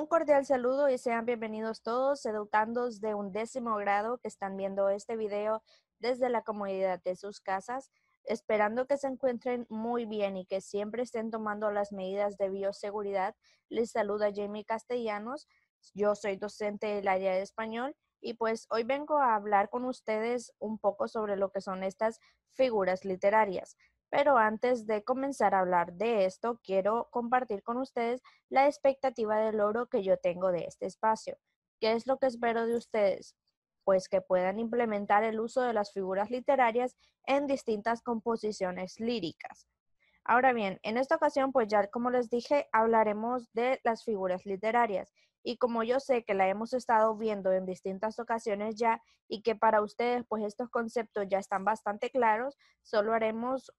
Un cordial saludo y sean bienvenidos todos educandos de un décimo grado que están viendo este video desde la comodidad de sus casas, esperando que se encuentren muy bien y que siempre estén tomando las medidas de bioseguridad. Les saluda Jamie Castellanos, yo soy docente del área de español y pues hoy vengo a hablar con ustedes un poco sobre lo que son estas figuras literarias. Pero antes de comenzar a hablar de esto, quiero compartir con ustedes la expectativa del logro que yo tengo de este espacio. ¿Qué es lo que espero de ustedes? Pues que puedan implementar el uso de las figuras literarias en distintas composiciones líricas. Ahora bien, en esta ocasión, pues ya como les dije, hablaremos de las figuras literarias. Y como yo sé que la hemos estado viendo en distintas ocasiones ya y que para ustedes pues estos conceptos ya están bastante claros, solo haremos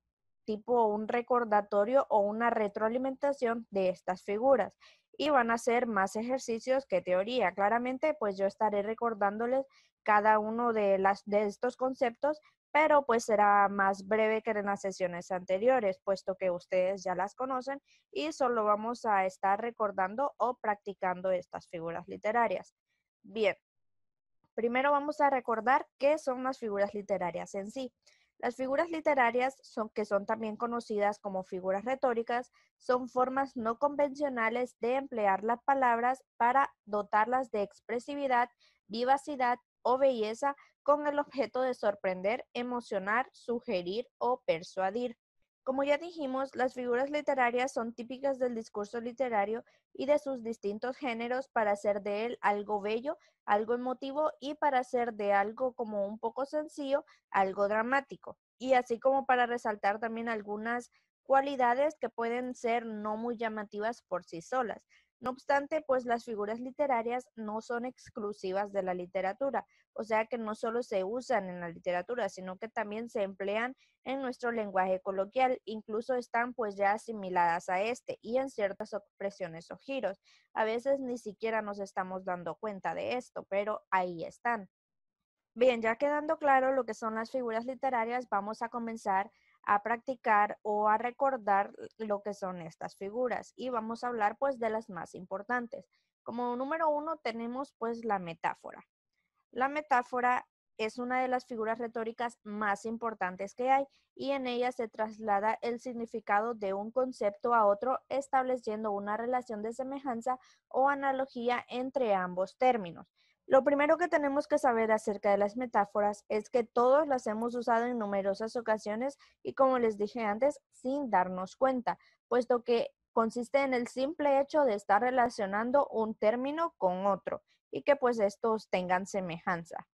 tipo un recordatorio o una retroalimentación de estas figuras y van a ser más ejercicios que teoría. Claramente, pues yo estaré recordándoles cada uno de, las, de estos conceptos, pero pues será más breve que en las sesiones anteriores, puesto que ustedes ya las conocen y solo vamos a estar recordando o practicando estas figuras literarias. Bien, primero vamos a recordar qué son las figuras literarias en sí. Las figuras literarias, son, que son también conocidas como figuras retóricas, son formas no convencionales de emplear las palabras para dotarlas de expresividad, vivacidad o belleza con el objeto de sorprender, emocionar, sugerir o persuadir. Como ya dijimos, las figuras literarias son típicas del discurso literario y de sus distintos géneros para hacer de él algo bello, algo emotivo y para hacer de algo como un poco sencillo, algo dramático. Y así como para resaltar también algunas cualidades que pueden ser no muy llamativas por sí solas, no obstante, pues las figuras literarias no son exclusivas de la literatura, o sea que no solo se usan en la literatura, sino que también se emplean en nuestro lenguaje coloquial, incluso están pues ya asimiladas a este y en ciertas expresiones o giros. A veces ni siquiera nos estamos dando cuenta de esto, pero ahí están. Bien, ya quedando claro lo que son las figuras literarias, vamos a comenzar a practicar o a recordar lo que son estas figuras y vamos a hablar pues de las más importantes. Como número uno tenemos pues la metáfora. La metáfora es una de las figuras retóricas más importantes que hay y en ella se traslada el significado de un concepto a otro estableciendo una relación de semejanza o analogía entre ambos términos. Lo primero que tenemos que saber acerca de las metáforas es que todos las hemos usado en numerosas ocasiones y como les dije antes, sin darnos cuenta, puesto que consiste en el simple hecho de estar relacionando un término con otro y que pues estos tengan semejanza.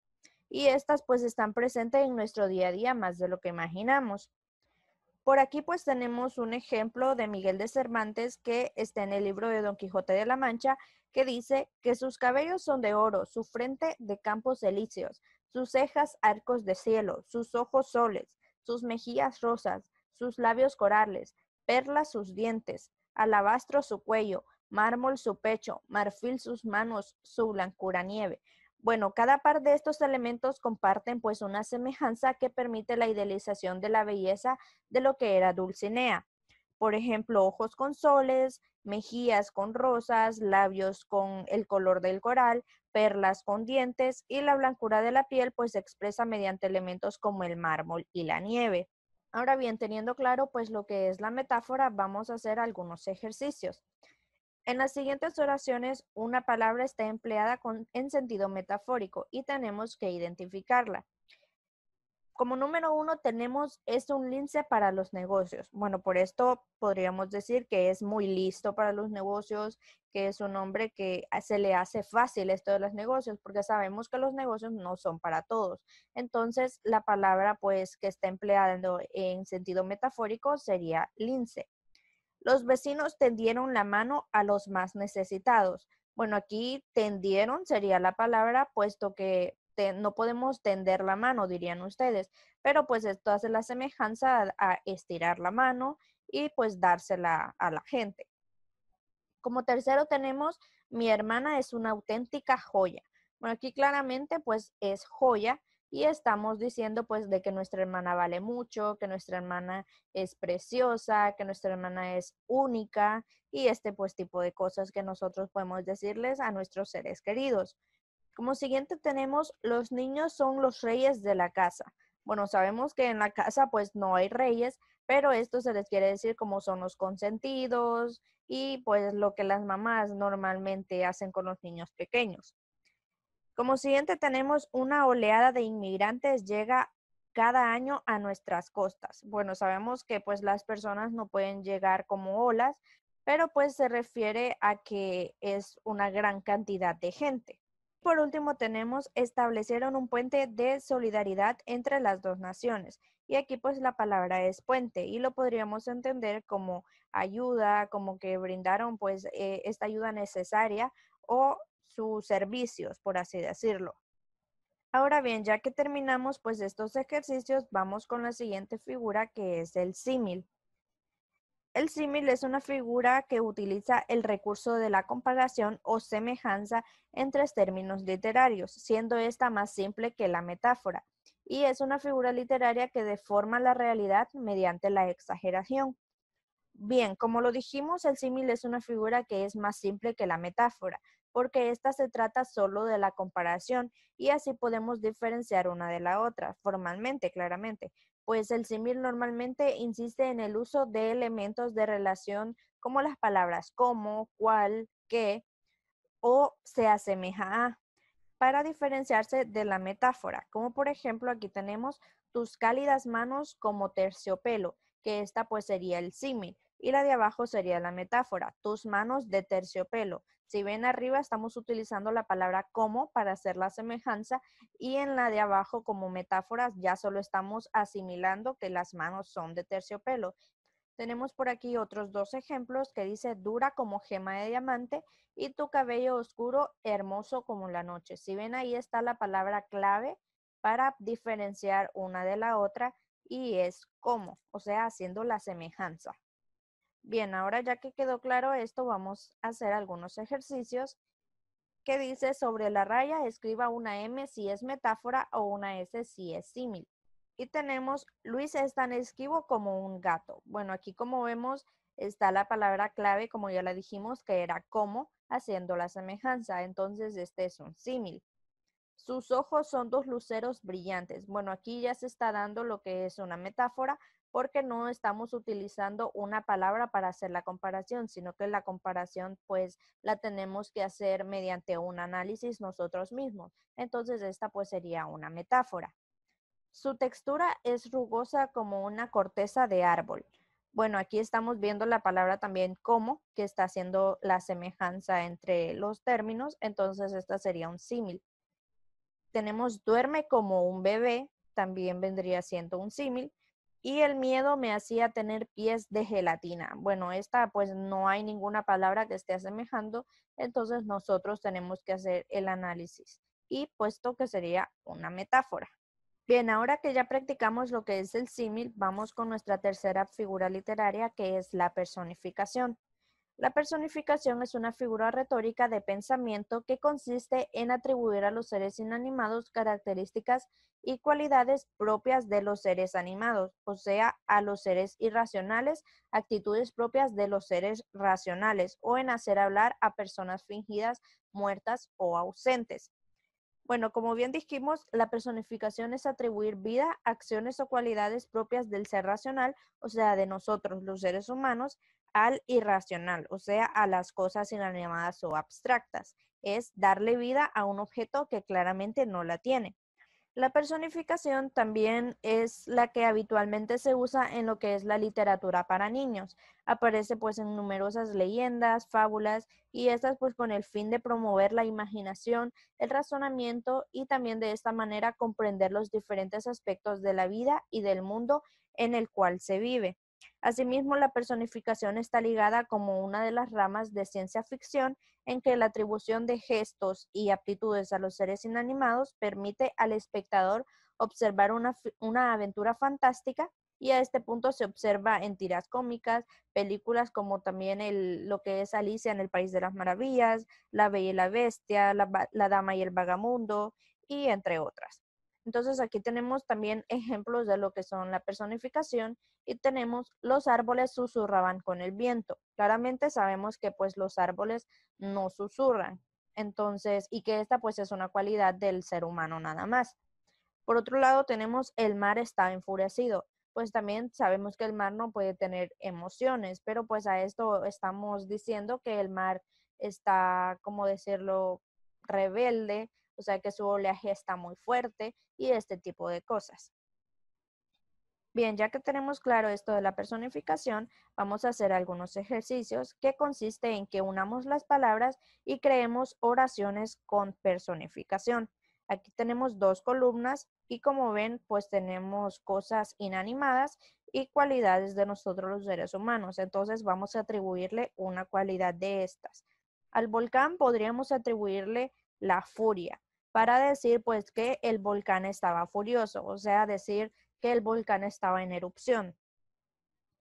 Y estas pues están presentes en nuestro día a día más de lo que imaginamos. Por aquí pues tenemos un ejemplo de Miguel de Cervantes que está en el libro de Don Quijote de la Mancha, que dice que sus cabellos son de oro, su frente de campos elíseos, sus cejas arcos de cielo, sus ojos soles, sus mejillas rosas, sus labios corales, perlas sus dientes, alabastro su cuello, mármol su pecho, marfil sus manos, su blancura nieve, bueno, cada par de estos elementos comparten pues una semejanza que permite la idealización de la belleza de lo que era Dulcinea. Por ejemplo, ojos con soles, mejillas con rosas, labios con el color del coral, perlas con dientes y la blancura de la piel pues se expresa mediante elementos como el mármol y la nieve. Ahora bien, teniendo claro pues lo que es la metáfora, vamos a hacer algunos ejercicios. En las siguientes oraciones, una palabra está empleada con, en sentido metafórico y tenemos que identificarla. Como número uno tenemos es un lince para los negocios. Bueno, por esto podríamos decir que es muy listo para los negocios, que es un hombre que se le hace fácil esto de los negocios, porque sabemos que los negocios no son para todos. Entonces, la palabra pues que está empleada en sentido metafórico sería lince. Los vecinos tendieron la mano a los más necesitados. Bueno, aquí tendieron sería la palabra, puesto que no podemos tender la mano, dirían ustedes, pero pues esto hace la semejanza a estirar la mano y pues dársela a la gente. Como tercero tenemos, mi hermana es una auténtica joya. Bueno, aquí claramente pues es joya, y estamos diciendo pues de que nuestra hermana vale mucho, que nuestra hermana es preciosa, que nuestra hermana es única y este pues tipo de cosas que nosotros podemos decirles a nuestros seres queridos. Como siguiente tenemos los niños son los reyes de la casa. Bueno, sabemos que en la casa pues no hay reyes, pero esto se les quiere decir como son los consentidos y pues lo que las mamás normalmente hacen con los niños pequeños. Como siguiente tenemos una oleada de inmigrantes llega cada año a nuestras costas. Bueno, sabemos que pues las personas no pueden llegar como olas, pero pues se refiere a que es una gran cantidad de gente. Por último tenemos establecieron un puente de solidaridad entre las dos naciones. Y aquí pues la palabra es puente y lo podríamos entender como ayuda, como que brindaron pues eh, esta ayuda necesaria o sus servicios, por así decirlo. Ahora bien, ya que terminamos pues estos ejercicios, vamos con la siguiente figura que es el símil. El símil es una figura que utiliza el recurso de la comparación o semejanza entre términos literarios, siendo esta más simple que la metáfora, y es una figura literaria que deforma la realidad mediante la exageración. Bien, como lo dijimos, el símil es una figura que es más simple que la metáfora, porque esta se trata solo de la comparación y así podemos diferenciar una de la otra, formalmente, claramente, pues el símil normalmente insiste en el uso de elementos de relación como las palabras como, cual, que o se asemeja a para diferenciarse de la metáfora, como por ejemplo aquí tenemos tus cálidas manos como terciopelo, que esta pues sería el símil, y la de abajo sería la metáfora, tus manos de terciopelo, si ven arriba, estamos utilizando la palabra como para hacer la semejanza y en la de abajo como metáforas ya solo estamos asimilando que las manos son de terciopelo. Tenemos por aquí otros dos ejemplos que dice dura como gema de diamante y tu cabello oscuro hermoso como la noche. Si ven ahí está la palabra clave para diferenciar una de la otra y es como, o sea, haciendo la semejanza. Bien, ahora ya que quedó claro esto, vamos a hacer algunos ejercicios ¿Qué dice sobre la raya, escriba una M si es metáfora o una S si es símil. Y tenemos, Luis es tan esquivo como un gato. Bueno, aquí como vemos está la palabra clave, como ya la dijimos, que era como, haciendo la semejanza. Entonces, este es un símil. Sus ojos son dos luceros brillantes. Bueno, aquí ya se está dando lo que es una metáfora, porque no estamos utilizando una palabra para hacer la comparación, sino que la comparación pues la tenemos que hacer mediante un análisis nosotros mismos. Entonces esta pues sería una metáfora. Su textura es rugosa como una corteza de árbol. Bueno, aquí estamos viendo la palabra también como, que está haciendo la semejanza entre los términos, entonces esta sería un símil. Tenemos duerme como un bebé, también vendría siendo un símil y el miedo me hacía tener pies de gelatina. Bueno, esta pues no hay ninguna palabra que esté asemejando, entonces nosotros tenemos que hacer el análisis y puesto que sería una metáfora. Bien, ahora que ya practicamos lo que es el símil, vamos con nuestra tercera figura literaria que es la personificación. La personificación es una figura retórica de pensamiento que consiste en atribuir a los seres inanimados características y cualidades propias de los seres animados, o sea, a los seres irracionales, actitudes propias de los seres racionales, o en hacer hablar a personas fingidas, muertas o ausentes. Bueno, como bien dijimos, la personificación es atribuir vida, acciones o cualidades propias del ser racional, o sea, de nosotros, los seres humanos, al irracional, o sea, a las cosas inanimadas o abstractas. Es darle vida a un objeto que claramente no la tiene. La personificación también es la que habitualmente se usa en lo que es la literatura para niños. Aparece pues en numerosas leyendas, fábulas y estas pues con el fin de promover la imaginación, el razonamiento y también de esta manera comprender los diferentes aspectos de la vida y del mundo en el cual se vive. Asimismo, la personificación está ligada como una de las ramas de ciencia ficción en que la atribución de gestos y aptitudes a los seres inanimados permite al espectador observar una, aventura fantástica y a este punto se observa en tiras cómicas, películas como también lo que es Alicia en el País de las Maravillas, La Bella y la Bestia, La, la Dama y el Vagamundo y entre otras. Entonces aquí tenemos también ejemplos de lo que son la personificación y tenemos los árboles susurraban con el viento. Claramente sabemos que pues los árboles no susurran. Entonces, y que esta pues es una cualidad del ser humano nada más. Por otro lado tenemos el mar está enfurecido. Pues también sabemos que el mar no puede tener emociones, pero pues a esto estamos diciendo que el mar está, como decirlo, rebelde, o sea que su oleaje está muy fuerte y este tipo de cosas. Bien, ya que tenemos claro esto de la personificación, vamos a hacer algunos ejercicios que consiste en que unamos las palabras y creemos oraciones con personificación. Aquí tenemos dos columnas y como ven, pues tenemos cosas inanimadas y cualidades de nosotros los seres humanos. Entonces vamos a atribuirle una cualidad de estas. Al volcán podríamos atribuirle la furia, para decir pues que el volcán estaba furioso, o sea, decir que el volcán estaba en erupción.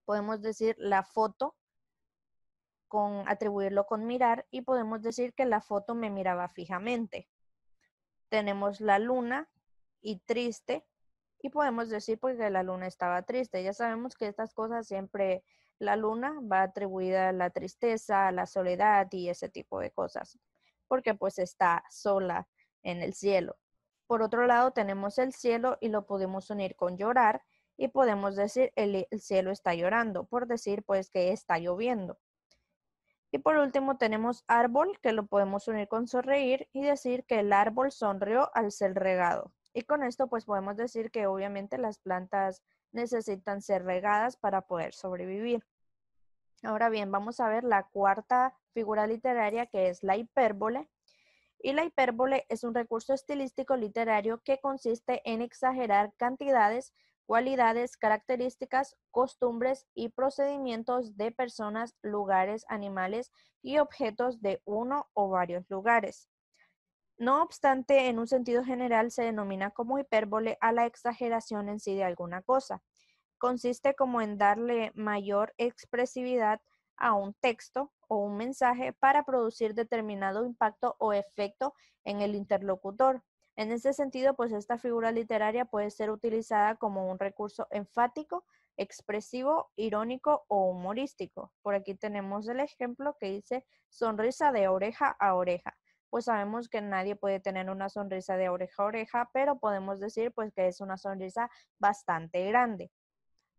Podemos decir la foto con atribuirlo con mirar y podemos decir que la foto me miraba fijamente. Tenemos la luna y triste y podemos decir porque pues, la luna estaba triste. Ya sabemos que estas cosas siempre la luna va atribuida a la tristeza, a la soledad y ese tipo de cosas, porque pues está sola en el cielo. Por otro lado, tenemos el cielo y lo podemos unir con llorar y podemos decir el, el, cielo está llorando, por decir pues que está lloviendo. Y por último tenemos árbol, que lo podemos unir con sonreír y decir que el árbol sonrió al ser regado. Y con esto pues podemos decir que obviamente las plantas necesitan ser regadas para poder sobrevivir. Ahora bien, vamos a ver la cuarta figura literaria que es la hipérbole y la hipérbole es un recurso estilístico literario que consiste en exagerar cantidades, cualidades, características, costumbres y procedimientos de personas, lugares, animales y objetos de uno o varios lugares. No obstante, en un sentido general se denomina como hipérbole a la exageración en sí de alguna cosa. Consiste como en darle mayor expresividad, a un texto o un mensaje para producir determinado impacto o efecto en el interlocutor. En ese sentido, pues esta figura literaria puede ser utilizada como un recurso enfático, expresivo, irónico o humorístico. Por aquí tenemos el ejemplo que dice sonrisa de oreja a oreja. Pues sabemos que nadie puede tener una sonrisa de oreja a oreja, pero podemos decir pues que es una sonrisa bastante grande.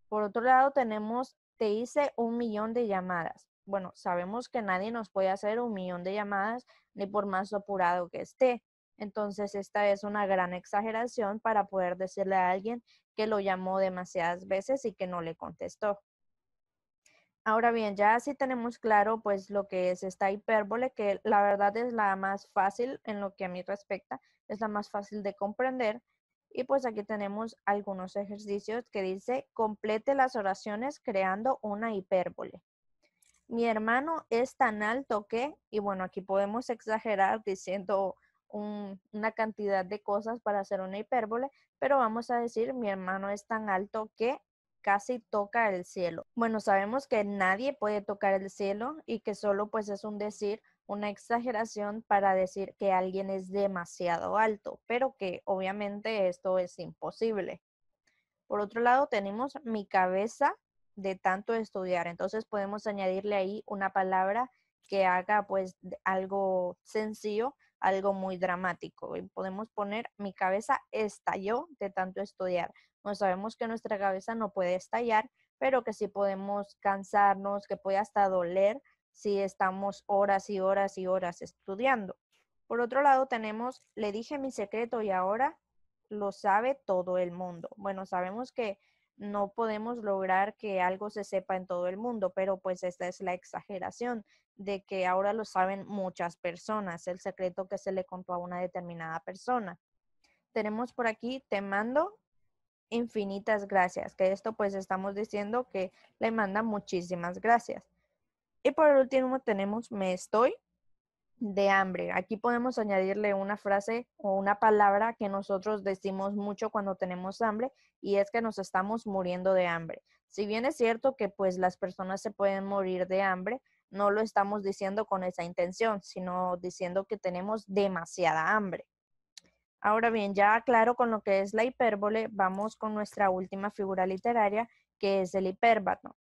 Por otro lado, tenemos te hice un millón de llamadas. Bueno, sabemos que nadie nos puede hacer un millón de llamadas, ni por más apurado que esté. Entonces, esta es una gran exageración para poder decirle a alguien que lo llamó demasiadas veces y que no le contestó. Ahora bien, ya así tenemos claro pues lo que es esta hipérbole, que la verdad es la más fácil en lo que a mí respecta, es la más fácil de comprender y pues aquí tenemos algunos ejercicios que dice, complete las oraciones creando una hipérbole. Mi hermano es tan alto que, y bueno, aquí podemos exagerar diciendo una cantidad de cosas para hacer una hipérbole, pero vamos a decir, mi hermano es tan alto que casi toca el cielo. Bueno, sabemos que nadie puede tocar el cielo y que solo pues es un decir, una exageración para decir que alguien es demasiado alto, pero que obviamente esto es imposible. Por otro lado, tenemos mi cabeza de tanto estudiar, entonces podemos añadirle ahí una palabra que haga pues algo sencillo, algo muy dramático. podemos poner mi cabeza estalló de tanto estudiar. No sabemos que nuestra cabeza no puede estallar, pero que sí podemos cansarnos, que puede hasta doler si estamos horas y horas y horas estudiando. Por otro lado, tenemos, le dije mi secreto y ahora lo sabe todo el mundo. Bueno, sabemos que no podemos lograr que algo se sepa en todo el mundo, pero pues esta es la exageración de que ahora lo saben muchas personas, el secreto que se le contó a una determinada persona. Tenemos por aquí, te mando infinitas gracias, que esto pues estamos diciendo que le manda muchísimas gracias. Y por último tenemos me estoy de hambre. Aquí podemos añadirle una frase o una palabra que nosotros decimos mucho cuando tenemos hambre y es que nos estamos muriendo de hambre. Si bien es cierto que pues las personas se pueden morir de hambre, no lo estamos diciendo con esa intención, sino diciendo que tenemos demasiada hambre. Ahora bien, ya claro con lo que es la hipérbole, vamos con nuestra última figura literaria que es el hipérbato.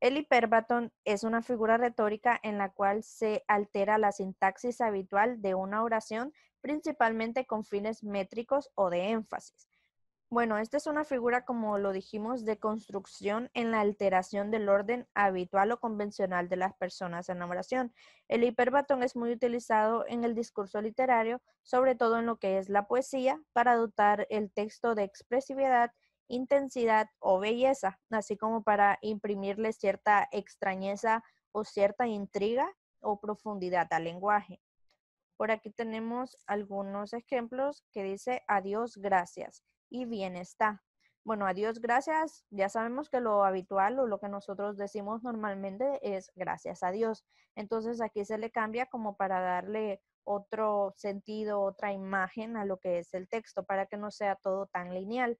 El hiperbatón es una figura retórica en la cual se altera la sintaxis habitual de una oración, principalmente con fines métricos o de énfasis. Bueno, esta es una figura, como lo dijimos, de construcción en la alteración del orden habitual o convencional de las personas en la oración. El hiperbatón es muy utilizado en el discurso literario, sobre todo en lo que es la poesía, para dotar el texto de expresividad intensidad o belleza, así como para imprimirle cierta extrañeza o cierta intriga o profundidad al lenguaje. Por aquí tenemos algunos ejemplos que dice adiós, gracias y bien está. Bueno, adiós, gracias. Ya sabemos que lo habitual o lo que nosotros decimos normalmente es gracias a Dios. Entonces aquí se le cambia como para darle otro sentido, otra imagen a lo que es el texto, para que no sea todo tan lineal,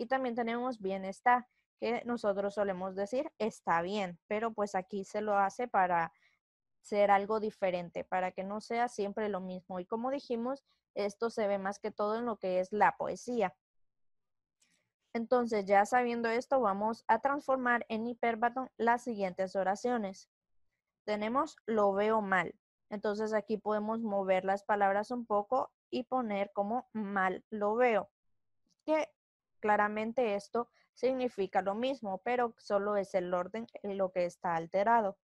y también tenemos bien está, que nosotros solemos decir está bien, pero pues aquí se lo hace para ser algo diferente, para que no sea siempre lo mismo. Y como dijimos, esto se ve más que todo en lo que es la poesía. Entonces, ya sabiendo esto, vamos a transformar en hiperbatón las siguientes oraciones. Tenemos lo veo mal. Entonces aquí podemos mover las palabras un poco y poner como mal lo veo, que Claramente esto significa lo mismo, pero solo es el orden en lo que está alterado.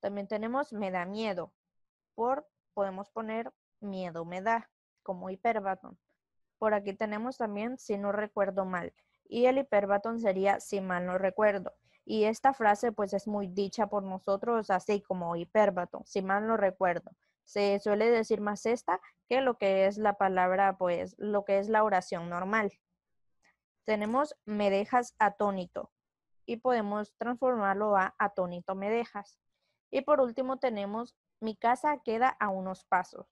También tenemos me da miedo. Por podemos poner miedo me da, como hiperbatón. Por aquí tenemos también si no recuerdo mal. Y el hiperbatón sería si mal no recuerdo. Y esta frase pues es muy dicha por nosotros, así como hiperbatón, si mal no recuerdo. Se suele decir más esta que lo que es la palabra, pues lo que es la oración normal tenemos me dejas atónito y podemos transformarlo a atónito me dejas. Y por último tenemos mi casa queda a unos pasos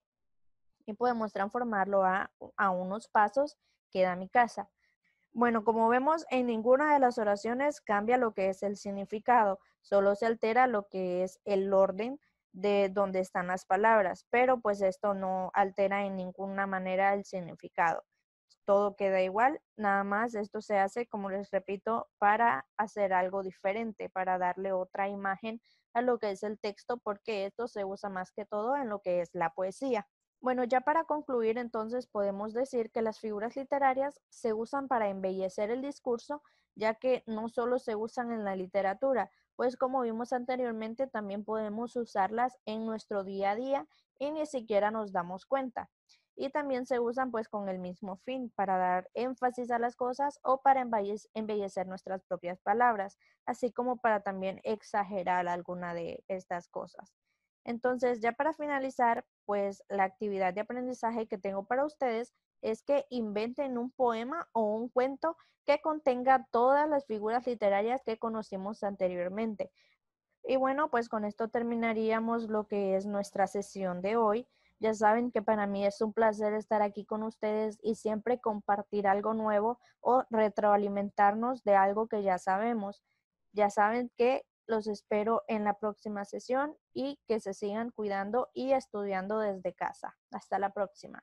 y podemos transformarlo a a unos pasos queda mi casa. Bueno, como vemos, en ninguna de las oraciones cambia lo que es el significado, solo se altera lo que es el orden de donde están las palabras, pero pues esto no altera en ninguna manera el significado todo queda igual, nada más esto se hace, como les repito, para hacer algo diferente, para darle otra imagen a lo que es el texto, porque esto se usa más que todo en lo que es la poesía. Bueno, ya para concluir, entonces podemos decir que las figuras literarias se usan para embellecer el discurso, ya que no solo se usan en la literatura, pues como vimos anteriormente, también podemos usarlas en nuestro día a día y ni siquiera nos damos cuenta y también se usan pues con el mismo fin, para dar énfasis a las cosas o para embellecer nuestras propias palabras, así como para también exagerar alguna de estas cosas. Entonces, ya para finalizar, pues la actividad de aprendizaje que tengo para ustedes es que inventen un poema o un cuento que contenga todas las figuras literarias que conocimos anteriormente. Y bueno, pues con esto terminaríamos lo que es nuestra sesión de hoy. Ya saben que para mí es un placer estar aquí con ustedes y siempre compartir algo nuevo o retroalimentarnos de algo que ya sabemos. Ya saben que los espero en la próxima sesión y que se sigan cuidando y estudiando desde casa. Hasta la próxima.